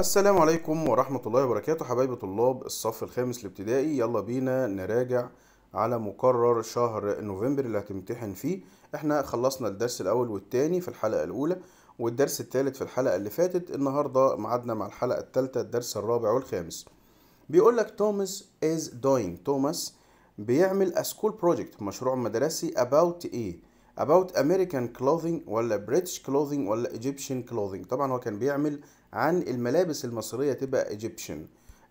السلام عليكم ورحمة الله وبركاته حبايبي طلاب الصف الخامس الابتدائي يلا بينا نراجع على مقرر شهر نوفمبر اللي هتمتحن فيه احنا خلصنا الدرس الاول والتاني في الحلقة الاولى والدرس التالت في الحلقة اللي فاتت النهاردة معادنا مع الحلقة التالتة الدرس الرابع والخامس بيقول لك توماس از دوينج توماس بيعمل اسكول بروجكت مشروع مدرسي about ايه about American clothing ولا British clothing ولا Egyptian clothing طبعا هو كان بيعمل عن الملابس المصرية تبقى Egyptian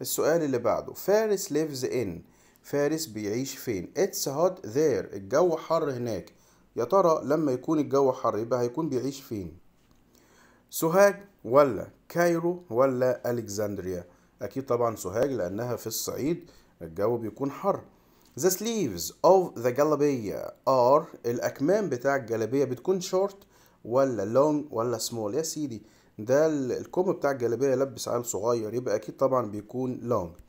السؤال اللي بعده فارس lives in فارس بيعيش فين it's hot there الجو حر هناك يا ترى لما يكون الجو حر يبقى هيكون بيعيش فين سوهاج ولا كايرو ولا ألكسندريا أكيد طبعا سوهاج لأنها في الصعيد الجو بيكون حر The sleeves of the جلابية are الأكمام بتاع الجلابية بتكون short ولا long ولا small يا سيدي ده الكم بتاع الجلابية لبس عيل صغير يبقى أكيد طبعا بيكون long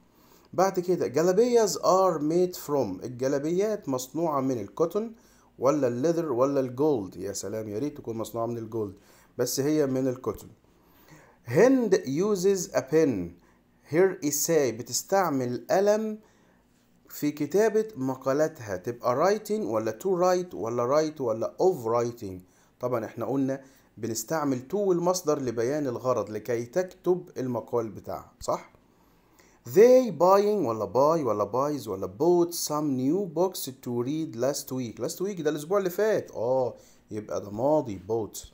بعد كده جلابيز are made from الجلابيات مصنوعة من الكوتون ولا الليذر ولا الجولد يا سلام يا ريت تكون مصنوعة من الجولد بس هي من الكوتون هند uses a pen هير essay بتستعمل قلم في كتابة مقالاتها تبقى writing ولا to write ولا write ولا of writing طبعا احنا قلنا بنستعمل to المصدر لبيان الغرض لكي تكتب المقال بتاعها صح؟ They buying ولا buy ولا buys ولا bought some new books to read last week last week ده الأسبوع اللي فات اه يبقى ده ماضي bought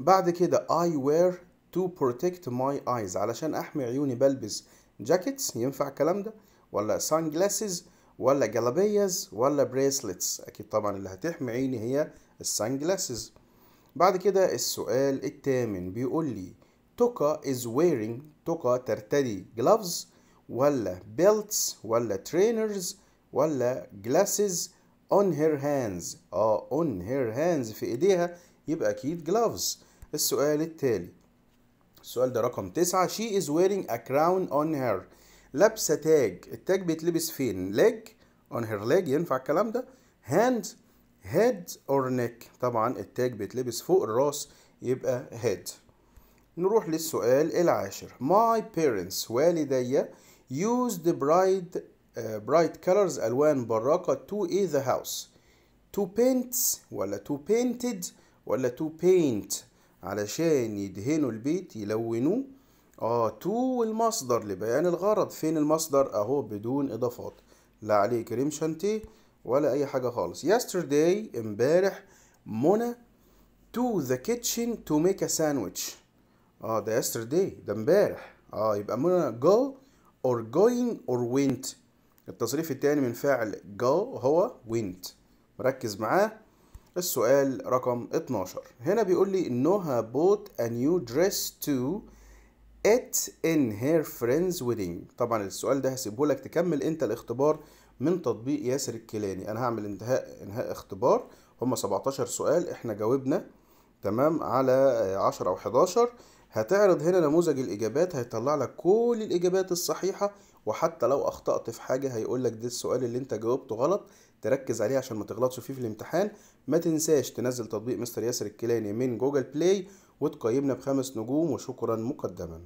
بعد كده I wear to protect my eyes علشان أحمي عيوني بلبس jackets ينفع الكلام ده ولا سان جلاسز ولا جلابيز ولا بريسلتس اكيد طبعا اللي هتحمي عيني هي السان جلاسز بعد كده السؤال الثامن بيقول لي توكا is wearing توكا ترتدي gloves ولا بيلتس ولا trainers ولا glasses on her hands اه on her hands في ايديها يبقى اكيد gloves السؤال التالي السؤال ده رقم تسعة she is wearing a crown on her لابسه تاج التاج بيتلبس فين ليج اون هير ليج ينفع الكلام ده هاند هيد اور نيك طبعا التاج بيتلبس فوق الراس يبقى هيد نروح للسؤال العاشر my parents والدي used bright uh, bright colors ألوان براقة to a the house to paint ولا to painted ولا to paint علشان يدهنوا البيت يلونوه اه تو المصدر لبيان الغرض فين المصدر اهو بدون اضافات لا عليه كريم شانتي ولا اي حاجه خالص yesterday امبارح منى to the kitchen to make a sandwich اه ده yesterday ده امبارح اه يبقى منى go or going or went التصريف التاني من فعل go هو went ركز معاه السؤال رقم 12 هنا بيقول لي نوها بوت a new dress to at in her friend's wedding طبعا السؤال ده هسيبه لك تكمل انت الاختبار من تطبيق ياسر الكيلاني انا هعمل انتهاء انهاء اختبار هم 17 سؤال احنا جاوبنا تمام على 10 او 11 هتعرض هنا نموذج الاجابات هيطلع لك كل الاجابات الصحيحه وحتى لو اخطات في حاجه هيقول لك ده السؤال اللي انت جاوبته غلط تركز عليه عشان ما تغلطش فيه في الامتحان ما تنساش تنزل تطبيق مستر ياسر الكيلاني من جوجل بلاي وتقيمنا بخمس نجوم وشكرا مقدما